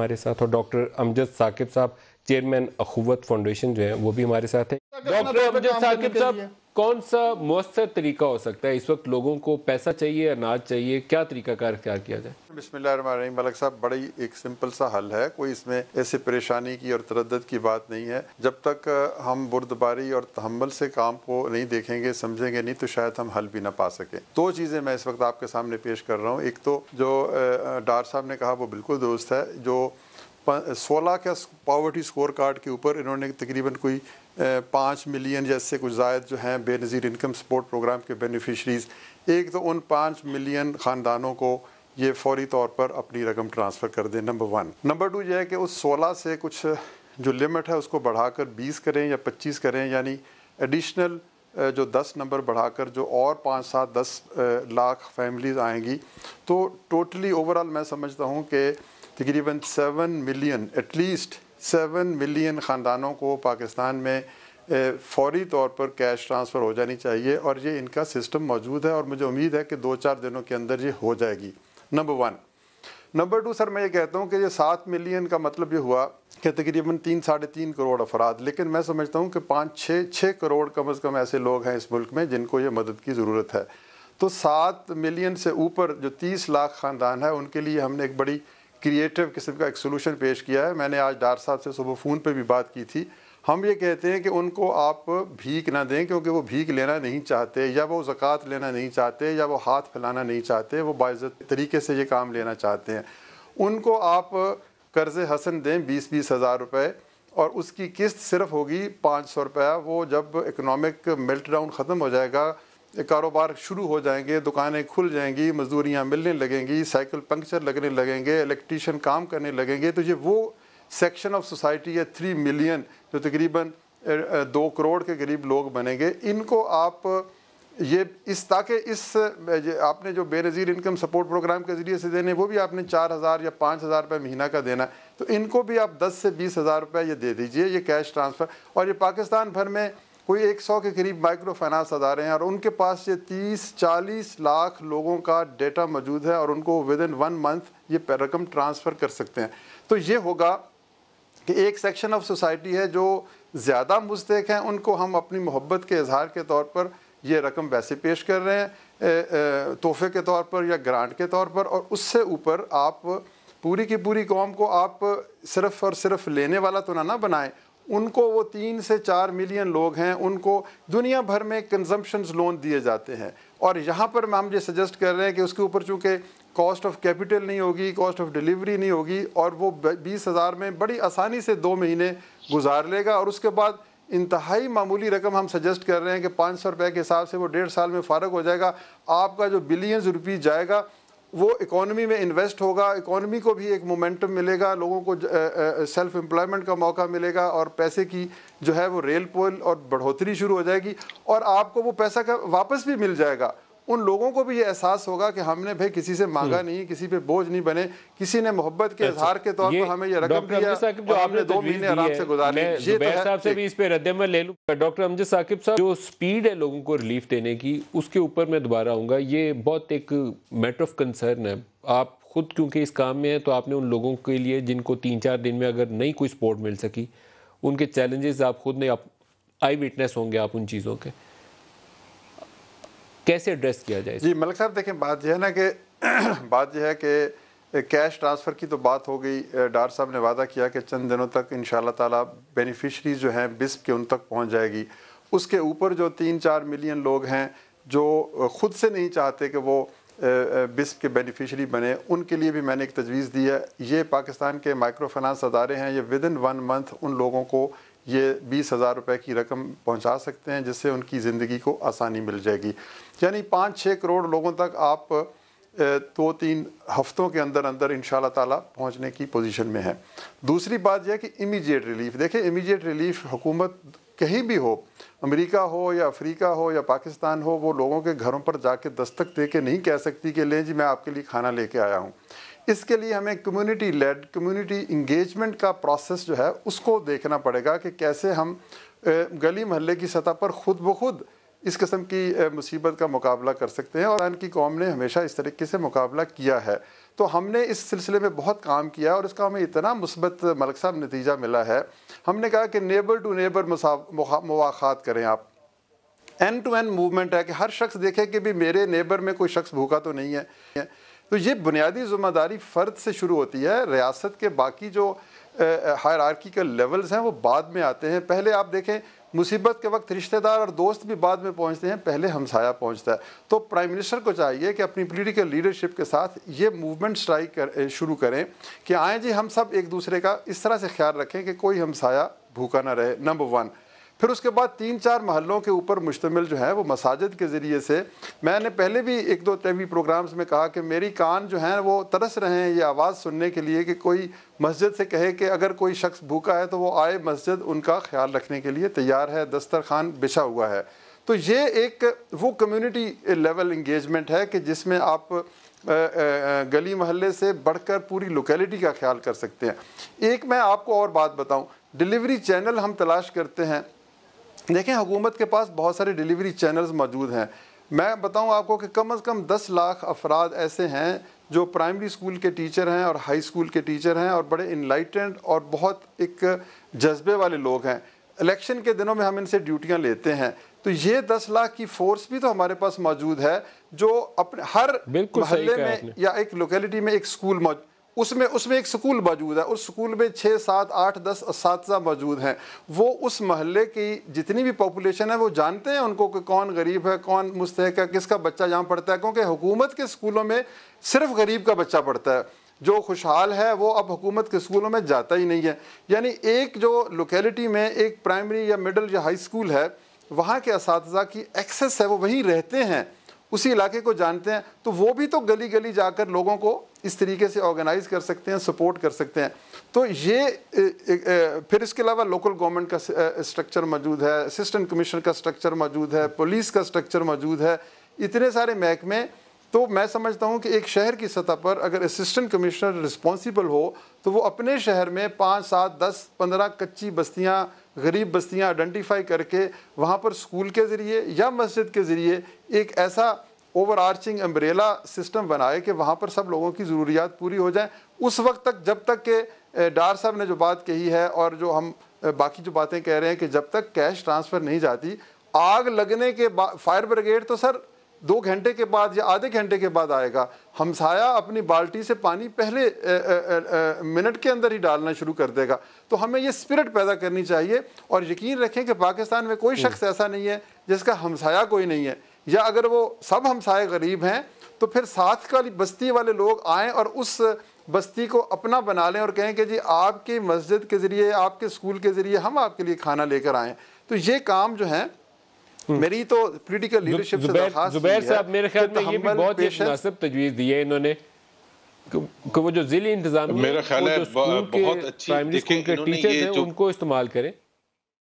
हमारे साथ और डॉक्टर अमजद साकिब साहब चेयरमैन अखुवत फाउंडेशन जो है वो भी हमारे साथ है डॉक्टर अमजद साकिब साहब कौन सा मؤसर तरीका हो सकता है इस वक्त लोगों को पैसा चाहिए अनाज चाहिए क्या कार अख्तियार किया जाए बिस्मिल मलिक साहब बड़ी एक सिंपल सा हल है कोई इसमें ऐसे परेशानी की और तरद की बात नहीं है जब तक हम बुरदबारी और तहमल से काम को नहीं देखेंगे समझेंगे नहीं तो शायद हम हल भी ना पा सकें दो चीज़ें मैं इस वक्त आपके सामने पेश कर रहा हूँ एक तो जो डार साहब ने कहा वो बिल्कुल दुरुस्त है जो सोलह का पावर्टी स्कोर कार्ड के ऊपर इन्होंने तकरीबन कोई पाँच मिलियन जैसे कुछ जायद जो हैं बेनज़ीर इनकम सपोर्ट प्रोग्राम के बेनिफिशरीज़ एक तो उन पाँच मिलियन ख़ानदानों को ये फौरी तौर पर अपनी रकम ट्रांसफ़र कर दें नंबर वन नंबर टू यह है कि उस सोलह से कुछ जो लिमिट है उसको बढ़ाकर बीस करें या पच्चीस करें यानी एडिशनल जो दस नंबर बढ़ाकर जो और पाँच सात दस लाख फैमिलीज़ आएंगी तो टोटली ओवरऑल मैं समझता हूँ कि तकरीबन seven million at least seven million ख़ानदानों को पाकिस्तान में फौरी तौर पर कैश ट्रांसफ़र हो जानी चाहिए और ये इनका सिस्टम मौजूद है और मुझे उम्मीद है कि दो चार दिनों के अंदर ये हो जाएगी number one number two sir मैं ये कहता हूँ कि ये सात मिलियन का मतलब ये हुआ कि तकरीबन तीन साढ़े तीन करोड़ अफराद लेकिन मैं समझता हूँ कि पाँच छः छः करोड़ कम अज़ कम ऐसे लोग हैं इस मुल्क में जिनको ये मदद की ज़रूरत है तो सात मिलियन से ऊपर जो तीस लाख ख़ानदान है उनके लिए हमने एक बड़ी क्रिएटिव किस्म का एक सोलूशन पेश किया है मैंने आज डार साहब से सुबह फ़ोन पर भी बात की थी हम ये कहते हैं कि उनको आप भीख ना दें क्योंकि वो भीख लेना नहीं चाहते या वो ज़क़़त लेना नहीं चाहते या वो हाथ फैलाना नहीं चाहते वो बाज़त तरीके से ये काम लेना चाहते हैं उनको आप कर्ज़ हसन दें बीस बीस हज़ार रुपये और उसकी किस्त सिर्फ होगी पाँच सौ रुपया वो जब इकनॉमिक मेल्ट डाउन ख़त्म हो जाएगा कारोबार शुरू हो जाएंगे दुकानें खुल जाएंगी मजदूरियाँ मिलने लगेंगी साइकिल पंक्चर लगने लगेंगे इलेक्ट्रीशियन काम करने लगेंगे तो ये वो सेक्शन ऑफ सोसाइटी है थ्री मिलियन जो तकरीबन दो करोड़ के करीब लोग बनेंगे इनको आप ये इस ताकि इस आपने जो बेनज़ीर इनकम सपोर्ट प्रोग्राम के ज़रिए से देने वो भी आपने चार हज़ार या पाँच हज़ार रुपये महीना का देना तो इनको भी आप दस से बीस हज़ार रुपये ये दे दीजिए ये कैश ट्रांसफ़र और ये पाकिस्तान भर में कोई 100 के करीब माइक्रो फाइनेंस अदारे हैं और उनके पास ये 30-40 लाख लोगों का डेटा मौजूद है और उनको विद इन वन मंथ ये रकम ट्रांसफ़र कर सकते हैं तो ये होगा कि एक सेक्शन ऑफ सोसाइटी है जो ज़्यादा मुस्तक हैं उनको हम अपनी मोहब्बत के इजहार के तौर पर ये रकम वैसे पेश कर रहे हैं तोहफे के तौर पर या ग्रांट के तौर पर और उससे ऊपर आप पूरी की पूरी कौम को आप सिर्फ़ और सिर्फ लेने वाला तो ना ना बनाएं उनको वो तीन से चार मिलियन लोग हैं उनको दुनिया भर में कंजम्पशन लोन दिए जाते हैं और यहाँ पर हम ये सजेस्ट कर रहे हैं कि उसके ऊपर चूँकि कॉस्ट ऑफ कैपिटल नहीं होगी कॉस्ट ऑफ डिलीवरी नहीं होगी और वो बीस हज़ार में बड़ी आसानी से दो महीने गुजार लेगा और उसके बाद इंतहाई मामूली रकम हम सजेस्ट कर रहे हैं कि पाँच सौ रुपये के हिसाब से वो डेढ़ साल में फ़ारग हो जाएगा आपका जो बिलियंस रुपीज़ जाएगा वो इकोनॉमी में इन्वेस्ट होगा इकोनॉमी को भी एक मोमेंटम मिलेगा लोगों को सेल्फ एम्प्लॉयमेंट का मौका मिलेगा और पैसे की जो है वो रेल पोल और बढ़ोतरी शुरू हो जाएगी और आपको वो पैसा का वापस भी मिल जाएगा उन लोगों को भी ये एहसास होगा कि हमने भाई किसी से मांगा हम्म। नहीं किसी पे बोझ नहीं बने किसी ने मोहब्बत के अच्छा। इजहार के तौर पर हमें ये रकम दिया जो आपने दो महीने आराम से गुजारे ये तो साहब से भी इस पे रद्द रद्दमल ले लूँ डॉक्टर अमजद साकिब साहब जो स्पीड है लोगों को रिलीफ देने की उसके ऊपर मैं दोबारा आऊंगा ये बहुत एक मैटर ऑफ कंसर्न है आप खुद क्योंकि इस काम में है तो आपने उन लोगों के लिए जिनको तीन चार दिन में अगर नहीं कोई सपोर्ट मिल सकी उनके चैलेंजेस आप खुद ने आप आई विटनेस होंगे आप उन चीज़ों के कैसे एड्रेस किया जाए जी मलिक साहब देखें बात यह है ना कि बात यह है कि कैश ट्रांसफ़र की तो बात हो गई डार साहब ने वादा किया कि चंद दिनों तक इन ताला बेनिफिशरी जो हैं बिस्प के उन तक पहुंच जाएगी उसके ऊपर जो तीन चार मिलियन लोग हैं जो ख़ुद से नहीं चाहते कि वो बिस्प के बेनिफिशरी बने उनके लिए भी मैंने एक तजवीज़ दी है ये पाकिस्तान के माइक्रो फाइनेंस अदारे हैं ये विद इन वन मंथ उन लोगों को ये बीस हज़ार रुपये की रकम पहुंचा सकते हैं जिससे उनकी ज़िंदगी को आसानी मिल जाएगी यानी पाँच छः करोड़ लोगों तक आप दो तीन हफ्तों के अंदर अंदर इन ताला पहुंचने की पोजीशन में है दूसरी बात यह कि इमीडिएट रिलीफ देखें इमीडिएट रिलीफ हुकूमत कहीं भी हो अमेरिका हो या अफ्रीका हो या पाकिस्तान हो वो लोगों के घरों पर जाके दस्तक दे के नहीं कह सकती कि लें जी मैं आपके लिए खाना लेके आया हूँ इसके लिए हमें कम्युनिटी लेड कम्युनिटी इंगेजमेंट का प्रोसेस जो है उसको देखना पड़ेगा कि कैसे हम गली महल्ले की सतह पर खुद ब खुद इस किस्म की मुसीबत का मुकाबला कर सकते हैं और की कौम ने हमेशा इस तरीके से मुकाबला किया है तो हमने इस सिलसिले में बहुत काम किया और इसका हमें इतना मुस्बत मलक साहब नतीजा मिला है हमने कहा कि नेबर टू नेबर मुख़ात करें आप एंड टू एंड मूवमेंट है कि हर शख्स देखे कि भी मेरे नेबर में कोई शख्स भूखा तो नहीं है तो ये बुनियादी ज़िम्मेदारी फ़र्द से शुरू होती है रियासत के बाकी जो हायरार्किकल लेवल्स हैं वो बाद में आते हैं पहले आप देखें मुसीबत के वक्त रिश्तेदार और दोस्त भी बाद में पहुंचते हैं पहले हमसाया पहुंचता है तो प्राइम मिनिस्टर को चाहिए कि अपनी पोलिटिकल लीडरशिप के साथ ये मूवमेंट स्ट्राइक कर शुरू करें कि आए जी हम सब एक दूसरे का इस तरह से ख्याल रखें कि कोई हमसाया भूखा ना रहे नंबर वन फिर उसके बाद तीन चार महलों के ऊपर मुश्तमिल जो है वो मसाजिद के ज़रिए से मैंने पहले भी एक दो टी प्रोग्राम्स में कहा कि मेरी कान जो हैं वो तरस रहे हैं ये आवाज़ सुनने के लिए कि कोई मस्जिद से कहे कि अगर कोई शख्स भूखा है तो वो आए मस्जिद उनका ख्याल रखने के लिए तैयार है दस्तर खान बिछा हुआ है तो ये एक वो कम्युनिटी लेवल इंगेजमेंट है कि जिसमें आप गली महल्ले से बढ़कर पूरी लोकेलिटी का ख्याल कर सकते हैं एक मैं आपको और बात बताऊं डिलीवरी चैनल हम तलाश करते हैं देखें हुकूमत के पास बहुत सारे डिलीवरी चैनल्स मौजूद हैं मैं बताऊं आपको कि कम अज़ कम दस लाख अफराद ऐसे हैं जो प्राइमरी स्कूल के टीचर हैं और हाई स्कूल के टीचर हैं और बड़े इनलाइटेंड और बहुत एक जज्बे वाले लोग हैं इलेक्शन के दिनों में हम इनसे ड्यूटियाँ लेते हैं तो ये दस लाख की फोर्स भी तो हमारे पास मौजूद है जो अपने हर मोहल्ले में या एक लोकेलिटी में एक स्कूल उसमें उसमें एक स्कूल मौजूद है उस स्कूल में छः सात आठ दस इस मौजूद हैं वो उस महल्ले की जितनी भी पॉपुलेशन है वो जानते हैं उनको कि कौन गरीब है कौन मुस्तक है किसका बच्चा यहाँ पढ़ता है क्योंकि हुकूमत के स्कूलों में सिर्फ गरीब का बच्चा पढ़ता है जो खुशहाल है वो अब हुकूमत के स्कूलों में जाता ही नहीं है यानी एक जो लोकेलिटी में एक प्राइमरी या मिडल या हाई स्कूल है वहाँ के इस की एक्सेस है वो वहीं रहते हैं उसी इलाके को जानते हैं तो वो भी तो गली गली जाकर लोगों को इस तरीके से ऑर्गेनाइज कर सकते हैं सपोर्ट कर सकते हैं तो ये ए, ए, ए, फिर इसके अलावा लोकल गवर्नमेंट का स्ट्रक्चर मौजूद है असिस्टेंट कमिश्नर का स्ट्रक्चर मौजूद है पुलिस का स्ट्रक्चर मौजूद है इतने सारे महकमे तो मैं समझता हूँ कि एक शहर की सतह पर अगर असिस्टेंट कमिश्नर रिस्पॉन्सिबल हो तो वो अपने शहर में पाँच सात दस पंद्रह कच्ची बस्तियाँ गरीब बस्तियाँ आइडेंटिफाई करके वहाँ पर स्कूल के ज़रिए या मस्जिद के ज़रिए एक ऐसा ओवर आर्चिंग अम्ब्रेला सिस्टम बनाए कि वहाँ पर सब लोगों की ज़रूरियात पूरी हो जाए उस वक्त तक जब तक के डार साहब ने जो बात कही है और जो हम बाकी जो बातें कह रहे हैं कि जब तक कैश ट्रांसफ़र नहीं जाती आग लगने के बाद फायर ब्रिगेड तो सर दो घंटे के बाद या आधे घंटे के बाद आएगा हमसाया अपनी बाल्टी से पानी पहले मिनट के अंदर ही डालना शुरू कर देगा तो हमें ये स्पिरिट पैदा करनी चाहिए और यकीन रखें कि पाकिस्तान में कोई हम्म। शख्स ऐसा नहीं है जिसका हमसाया कोई नहीं है या अगर वो सब हमसाए गरीब हैं तो फिर साथ का बस्ती वाले लोग आएँ और उस बस्ती को अपना बना लें और कहें कि जी आपकी मस्जिद के ज़रिए आपके स्कूल के ज़रिए हम आपके लिए खाना लेकर आएँ तो ये काम जो है हम्म। मेरी तो पॉलिटिकल लीडरशिप से जुबैर साहब मेरे ख्याल में ये भी बहुत मुनासिब तजवीज़ दी है इन्होंने कि वो जो जिली इंतजाम मेरा ख्याल है बहुत अच्छी प्राइमरी स्कूल के टीचर्स हैं उनको इस्तेमाल करें